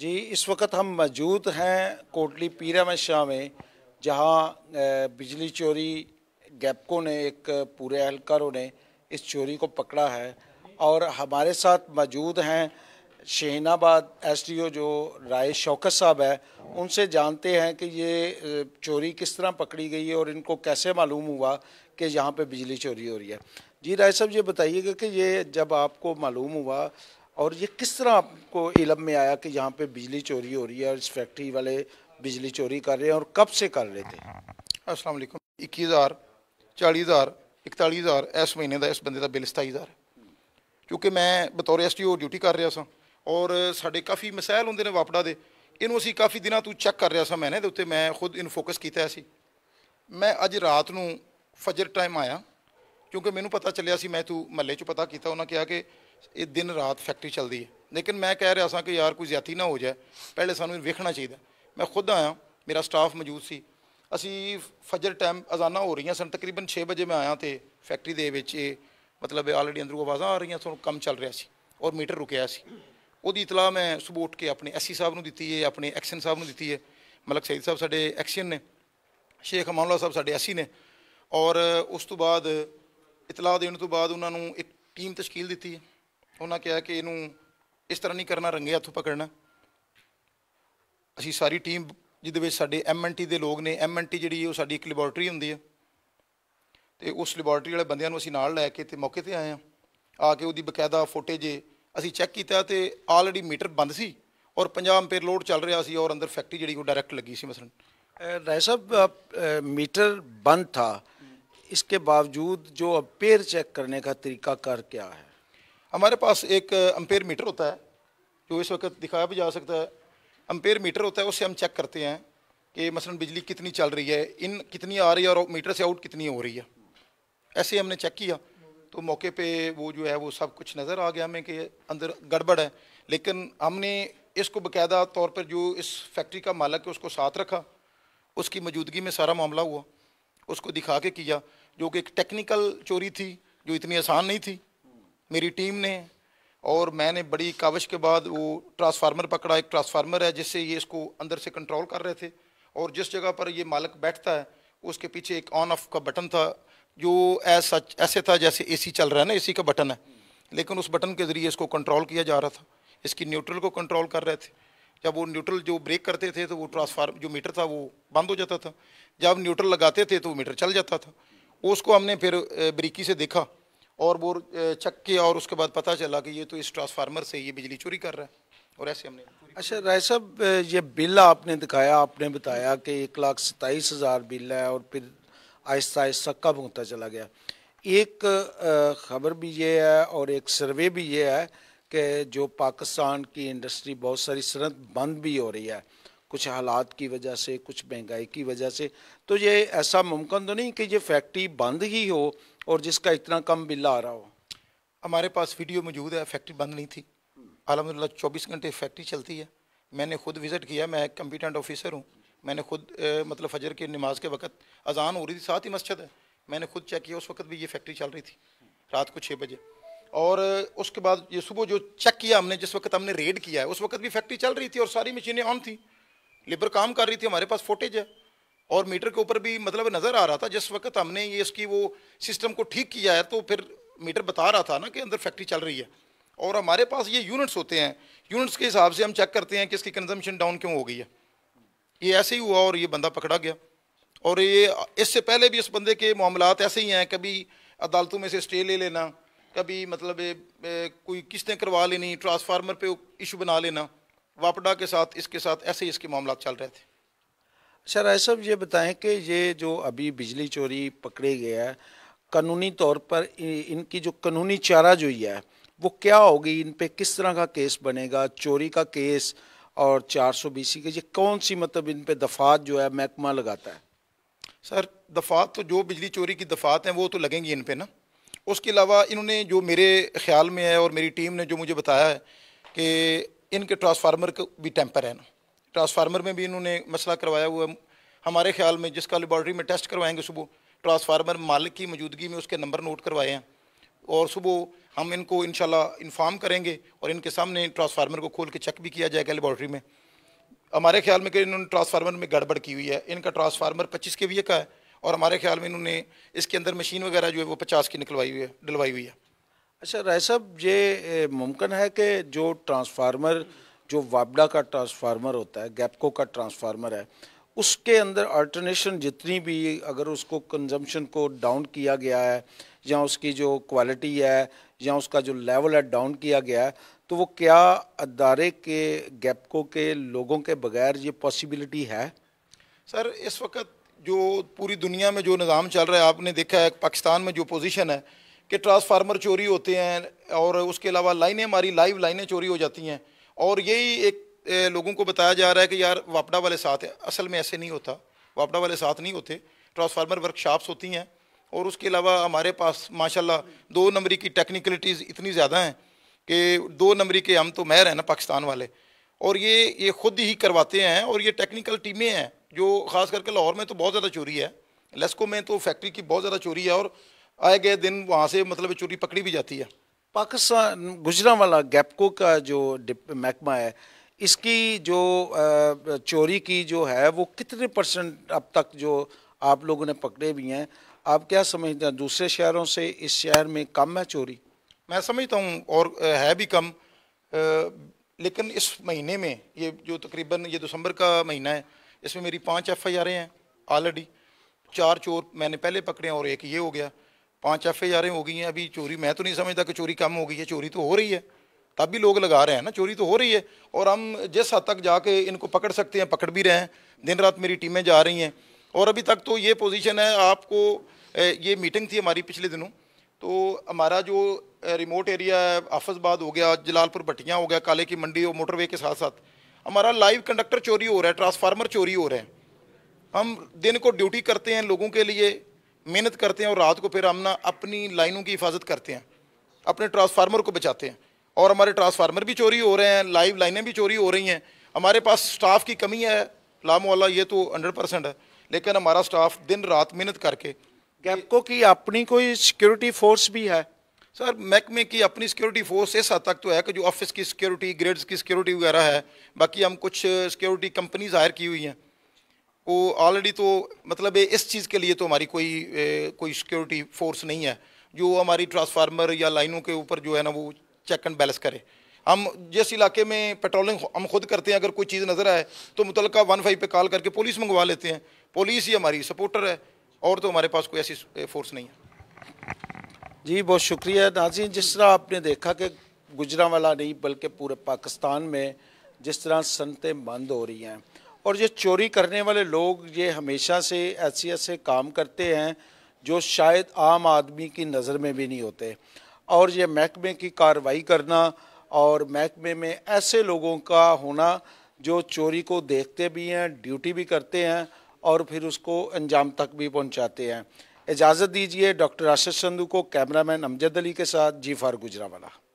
जी इस वक्त हम मौजूद हैं कोटली पीरा मशा में जहां बिजली चोरी गैपको ने एक पूरे एहलकारों ने इस चोरी को पकड़ा है और हमारे साथ मौजूद हैं शहनाबाद एसडीओ जो राय शौकत साहब है उनसे जानते हैं कि ये चोरी किस तरह पकड़ी गई है और इनको कैसे मालूम हुआ कि यहाँ पे बिजली चोरी हो रही है जी राय साहब ये बताइएगा कि ये जब आपको मालूम हुआ और ये किस तरह आपको इलम में आया कि यहाँ पे बिजली चोरी हो रही है और इस फैक्ट्री वाले बिजली चोरी कर रहे हैं और कब से कर रहे थे अस्सलाम वालेकुम इक्कीस हज़ार चालीस हज़ार ਇਕਤਾਲੀ ਹਜ਼ਾਰ ਇਸ ਮਹੀਨੇ ਦਾ ਇਸ ਬੰਦੇ ਦਾ ਬਿੱਲ 27000 ਕਿਉਂਕਿ ਮੈਂ ਬਤੌਰ ਐਸਟੀਓ ਡਿਊਟੀ ਕਰ ਰਿਹਾ ਸਾਂ ਔਰ ਸਾਡੇ ਕਾਫੀ ਮਸਾਇਲ ਹੁੰਦੇ ਨੇ ਵਾਪੜਾ ਦੇ ਇਹਨੂੰ ਅਸੀਂ ਕਾਫੀ ਦਿਨਾਂ ਤੋਂ ਚੈੱਕ ਕਰ ਰਿਹਾ ਸਾਂ ਮੈਨੇ ਦੇ ਉੱਤੇ ਮੈਂ ਖੁਦ ਇਹਨੂੰ ਫੋਕਸ ਕੀਤਾ ਸੀ ਮੈਂ ਅੱਜ ਰਾਤ ਨੂੰ ਫਜਰ ਟਾਈਮ ਆਇਆ ਕਿਉਂਕਿ ਮੈਨੂੰ ਪਤਾ ਚੱਲਿਆ ਸੀ ਮੈਂ ਤੂੰ ਮੱਲੇ 'ਚ ਪਤਾ ਕੀਤਾ ਉਹਨਾਂ ਕਿਹਾ ਕਿ ਇਹ ਦਿਨ ਰਾਤ ਫੈਕਟਰੀ ਚੱਲਦੀ ਹੈ ਲੇਕਿਨ ਮੈਂ ਕਹਿ ਰਿਹਾ ਸਾਂ ਕਿ ਯਾਰ ਕੋਈ ਜ਼ਿਆਤੀ ਨਾ ਹੋ ਜਾਏ ਪਹਿਲੇ ਸਾਨੂੰ ਇਹ ਵੇਖਣਾ ਚਾਹੀਦਾ ਮੈਂ ਖੁਦ ਆਇਆ ਮੇਰਾ ਸਟਾਫ ਮੌਜੂਦ ਸੀ ਅਸੀਂ ਫਜਰ ਟਾਈਮ ਅਜ਼ਾਨਾ ਹੋ ਰਹੀਆਂ ਸਨ ਤਕਰੀਬਨ 6 ਵਜੇ ਮੈਂ ਆਇਆ ਤੇ ਫੈਕਟਰੀ ਦੇ ਵਿੱਚ ਇਹ ਮਤਲਬ ਆਲਰੇਡੀ ਅੰਦਰੋਂ ਆਵਾਜ਼ਾਂ ਆ ਰਹੀਆਂ ਸਨ ਕੰਮ ਚੱਲ ਰਿਹਾ ਸੀ ਔਰ ਮੀਟਰ ਰੁਕਿਆ ਸੀ ਉਹਦੀ ਇਤਲਾਹ ਮੈਂ ਸਬੂਤ ਕੇ ਆਪਣੇ ਐਸਸੀ ਸਾਹਿਬ ਨੂੰ ਦਿੱਤੀ ਹੈ ਆਪਣੇ ਐਕਸ਼ਨ ਸਾਹਿਬ ਨੂੰ ਦਿੱਤੀ ਹੈ ਮਲਕ ਸੈਦ ਸਾਹਿਬ ਸਾਡੇ ਐਕਸ਼ਨ ਨੇ ਸ਼ੇਖ ਮੌਲਾ ਸਾਹਿਬ ਸਾਡੇ ਐਸਸੀ ਨੇ ਔਰ ਉਸ ਤੋਂ ਬਾਅਦ ਇਤਲਾਹ ਦੇਣ ਤੋਂ ਬਾਅਦ ਉਹਨਾਂ ਨੂੰ ਇੱਕ ਟੀਮ ਤਸ਼ਕੀਲ ਦਿੱਤੀ ਹੈ ਉਹਨਾਂ ਕਿਹਾ ਕਿ ਇਹਨੂੰ ਇਸ ਤਰ੍ਹਾਂ ਨਹੀਂ ਕਰਨਾ ਰੰਗੇ ਹੱਥੋਂ ਪਕੜਨਾ ਅਸੀਂ ਸਾਰੀ ਟੀਮ ਜਿਹਦੇ ਵਿੱਚ ਸਾਡੇ ਐਮਐਨਟੀ ਦੇ ਲੋਕ ਨੇ ਐਮਐਨਟੀ ਜਿਹੜੀ ਉਹ ਸਾਡੀ ਇੱਕ ਲੈਬੋਰਟਰੀ ਹੁੰਦੀ ਹੈ ਤੇ ਉਸ ਲੈਬੋਰਟਰੀ ਵਾਲੇ ਬੰਦਿਆਂ ਨੂੰ ਅਸੀਂ ਨਾਲ ਲੈ ਕੇ ਤੇ ਮੌਕੇ ਤੇ ਆਏ ਆ ਆ ਕੇ ਉਹਦੀ ਬਕਾਇਦਾ ਫੁਟੇਜ ਅਸੀਂ ਚੈੱਕ ਕੀਤਾ ਤੇ ਆਲਰੇਡੀ ਮੀਟਰ ਬੰਦ ਸੀ ਔਰ 50 ਐਂਪੀਅਰ ਲੋਡ ਚੱਲ ਰਿਹਾ ਸੀ ਔਰ ਅੰਦਰ ਫੈਕਟਰੀ ਜਿਹੜੀ ਉਹ ਡਾਇਰੈਕਟ ਲੱਗੀ ਸੀ ਮਸਲਨ ਰਾਏ ਸਾਹਿਬ ਮੀਟਰ ਬੰਦ ਥਾ ਇਸਕੇ ਬਾਵਜੂਦ ਜੋ अब ਚੈੱਕ ਕਰਨੇ ਦਾ ਤਰੀਕਾ ਕਰ कर ਆਇਆ हमारे पास एक अम्पेयर मीटर होता है जो इस वक्त दिखाया भी जा सकता है अम्पेयर मीटर होता है उससे हम चेक करते हैं कि मसलन बिजली कितनी चल रही है इन कितनी आ रही है और मीटर से आउट कितनी हो रही है ऐसे हमने चेक किया तो मौके पे वो जो है वो सब कुछ नज़र आ गया हमें कि अंदर गड़बड़ है लेकिन हमने इसको बाकायदा तौर पर जो इस फैक्ट्री का मालक है उसको साथ रखा उसकी मौजूदगी में सारा मामला हुआ उसको दिखा के किया जो कि एक टेक्निकल चोरी थी जो इतनी आसान नहीं थी मेरी टीम ने और मैंने बड़ी काविश के बाद वो ट्रांसफार्मर पकड़ा एक ट्रांसफार्मर है जिससे ये इसको अंदर से कंट्रोल कर रहे थे और जिस जगह पर ये मालक बैठता है उसके पीछे एक ऑन ऑफ का बटन था जो ऐसा ऐसे था जैसे एसी चल रहा है ना एसी का बटन है लेकिन उस बटन के ज़रिए इसको कंट्रोल किया जा रहा था इसकी न्यूट्रल को कंट्रोल कर रहे थे जब वो न्यूट्रल जो ब्रेक करते थे तो वो ट्रांसफार्म जो मीटर था वो बंद हो जाता था जब न्यूट्रल लगाते थे तो वो मीटर चल जाता था उसको हमने फिर बरीकी से देखा और वो चक के और उसके बाद पता चला कि ये तो इस ट्रांसफार्मर से ये बिजली चोरी कर रहा है और ऐसे हमने अच्छा राय साहब ये बिल आपने दिखाया आपने बताया कि एक लाख सताईस हज़ार बिल है और फिर आहिस्ता आहिस्ता कब होता चला गया एक ख़बर भी ये है और एक सर्वे भी ये है कि जो पाकिस्तान की इंडस्ट्री बहुत सारी सनत बंद भी हो रही है कुछ हालात की वजह से कुछ महंगाई की वजह से तो ये ऐसा मुमकिन तो नहीं कि ये फैक्ट्री बंद ही हो और जिसका इतना कम बिल आ रहा हो हमारे पास वीडियो मौजूद है फैक्ट्री बंद नहीं थी अलहमदिल्ला चौबीस घंटे फैक्ट्री चलती है मैंने खुद विज़िट किया मैं कंपिटेंट ऑफिसर हूँ मैंने खुद ए, मतलब फजर की नमाज के वक्त अजान हो रही थी साथ ही मस्जिद है मैंने खुद चेक किया उस वक्त भी ये फैक्ट्री चल रही थी रात को छः बजे और उसके बाद ये सुबह जो चेक किया हमने जिस वक्त हमने रेड किया है उस वक्त भी फैक्ट्री चल रही थी और सारी मशीनें ऑन थी लेबर काम कर रही थी हमारे पास फोटेज है और मीटर के ऊपर भी मतलब नज़र आ रहा था जिस वक्त हमने ये इसकी वो सिस्टम को ठीक किया है तो फिर मीटर बता रहा था ना कि अंदर फैक्ट्री चल रही है और हमारे पास ये यूनिट्स होते हैं यूनिट्स के हिसाब से हम चेक करते हैं कि इसकी कंजम्पशन डाउन क्यों हो गई है ये ऐसे ही हुआ और ये बंदा पकड़ा गया और ये इससे पहले भी इस बंदे के मामला ऐसे ही हैं कभी अदालतों में से स्टे ले लेना कभी मतलब ए, ए, कोई किस्तें करवा लेनी ट्रांसफार्मर पर इशू बना लेना वापडा के साथ इसके साथ ऐसे ही इसके मामला चल रहे थे सर ऐसा साहब ये बताएं कि ये जो अभी बिजली चोरी पकड़े गया है कानूनी तौर पर इनकी जो कानूनी चारा जो है वो क्या होगी इन पे किस तरह का केस बनेगा चोरी का केस और चार सौ बीसी के ये कौन सी मतलब इन पे दफात जो है महकमा लगाता है सर दफात तो जो बिजली चोरी की दफात हैं वो तो लगेंगी इन पे ना उसके अलावा इन्होंने जो मेरे ख्याल में है और मेरी टीम ने जो मुझे बताया है कि इनके ट्रांसफार्मर का भी टेम्पर है ना ट्रांसफार्मर में भी इन्होंने मसला करवाया हुआ हमारे ख्याल में जिसका लेबॉर्ट्री में टेस्ट करवाएंगे सुबह ट्रांसफार्मर मालिक की मौजूदगी में उसके नंबर नोट करवाए हैं और सुबह हम इनको इन इन्फॉर्म करेंगे और इनके सामने ट्रांसफार्मर को खोल के चेक भी किया जाएगा लेबॉर्ट्री में हमारे ख्याल में कि इन्होंने ट्रांसफार्मर में गड़बड़ की हुई है इनका ट्रांसफार्मर पच्चीस के वी का है और हमारे ख्याल में इन्होंने इसके अंदर मशीन वगैरह जो है वो पचास की निकलवाई हुई है डलवाई हुई है अच्छा राय साहब ये मुमकिन है कि जो ट्रांसफार्मर जो वाबडा का ट्रांसफार्मर होता है गैपको का ट्रांसफार्मर है उसके अंदर अल्टरनेशन जितनी भी अगर उसको कंजम्पशन को डाउन किया गया है या उसकी जो क्वालिटी है या उसका जो लेवल है डाउन किया गया है तो वो क्या अदारे के गैपको के लोगों के बगैर ये पॉसिबिलिटी है सर इस वक्त जो पूरी दुनिया में जो निज़ाम चल रहा है आपने देखा है पाकिस्तान में जो पोजीशन है कि ट्रांसफार्मर चोरी होते हैं और उसके अलावा लाइनें हमारी लाइव लाइनें चोरी हो जाती हैं और यही एक लोगों को बताया जा रहा है कि यार वापडा वाले साथ हैं असल में ऐसे नहीं होता वापडा वाले साथ नहीं होते ट्रांसफार्मर वर्कशॉप्स होती हैं और उसके अलावा हमारे पास माशाल्लाह दो नंबरी की टेक्निकलिटीज़ इतनी ज़्यादा हैं कि दो नंबरी के हम तो महर हैं ना पाकिस्तान वाले और ये ये खुद ही करवाते हैं और ये टेक्निकल टीमें हैं जो ख़ास करके लाहौर में तो बहुत ज़्यादा चोरी है लेस्को में तो फैक्ट्री की बहुत ज़्यादा चोरी है और आए गए दिन वहाँ से मतलब चोरी पकड़ी भी जाती है पाकिस्तान गुजरा वाला गैपको का जो महकमा है इसकी जो चोरी की जो है वो कितने परसेंट अब तक जो आप लोगों ने पकड़े भी हैं आप क्या समझते हैं दूसरे शहरों से इस शहर में कम है चोरी मैं समझता हूँ और है भी कम लेकिन इस महीने में ये जो तकरीबन ये दिसंबर का महीना है इसमें मेरी पाँच एफ आई आर हैं ऑलरेडी चार चोर मैंने पहले पकड़े हैं और एक ये हो गया पाँच एफ आई हो गई हैं अभी चोरी मैं तो नहीं समझता कि चोरी कम हो गई है चोरी तो हो रही है तब भी लोग लगा रहे हैं ना चोरी तो हो रही है और हम जिस हद तक जाके इनको पकड़ सकते हैं पकड़ भी रहे हैं दिन रात मेरी टीमें जा रही हैं और अभी तक तो ये पोजीशन है आपको ये मीटिंग थी हमारी पिछले दिनों तो हमारा जो रिमोट एरिया है आफजबाद हो गया जलालपुर भट्टियाँ हो गया काले की मंडी और मोटरवे के साथ साथ हमारा लाइव कंडक्टर चोरी हो रहा है ट्रांसफार्मर चोरी हो रहे हैं हम दिन को ड्यूटी करते हैं लोगों के लिए मेहनत करते हैं और रात को फिर हम ना अपनी लाइनों की हिफाजत करते हैं अपने ट्रांसफार्मर को बचाते हैं और हमारे ट्रांसफार्मर भी चोरी हो रहे हैं लाइव लाइनें भी चोरी हो रही हैं हमारे पास स्टाफ की कमी है लाम वाला ये तो हंड्रेड परसेंट है लेकिन हमारा स्टाफ दिन रात मेहनत करके गैपको की अपनी कोई सिक्योरिटी फोर्स भी है सर महकमे की अपनी सिक्योरिटी फोर्स इस हद तक तो है कि जो ऑफिस की सिक्योरिटी ग्रेड्स की सिक्योरिटी वगैरह है बाकी हम कुछ सिक्योरिटी कंपनीज हायर की हुई हैं वो ऑलरेडी तो मतलब इस चीज़ के लिए तो हमारी कोई ए, कोई सिक्योरिटी फोर्स नहीं है जो हमारी ट्रांसफार्मर या लाइनों के ऊपर जो है ना वो चेक एंड बैलेंस करे हम जिस इलाके में पेट्रोलिंग हम खुद करते हैं अगर कोई चीज़ नज़र आए तो मुतलका वन फाइव पर कॉल करके पुलिस मंगवा लेते हैं पुलिस ही हमारी सपोर्टर है और तो हमारे पास कोई ऐसी फोर्स नहीं है जी बहुत शुक्रिया नाजी जिस तरह आपने देखा कि गुजरा वाला नहीं बल्कि पूरे पाकिस्तान में जिस तरह सनतें बंद हो रही हैं और ये चोरी करने वाले लोग ये हमेशा से ऐसी ऐसे काम करते हैं जो शायद आम आदमी की नज़र में भी नहीं होते और ये महकमे की कार्रवाई करना और महकमे में ऐसे लोगों का होना जो चोरी को देखते भी हैं ड्यूटी भी करते हैं और फिर उसको अंजाम तक भी पहुंचाते हैं इजाज़त दीजिए डॉक्टर आशिष संधू को कैमरामैन अमजद अली के साथ जी फार गुजरा वाला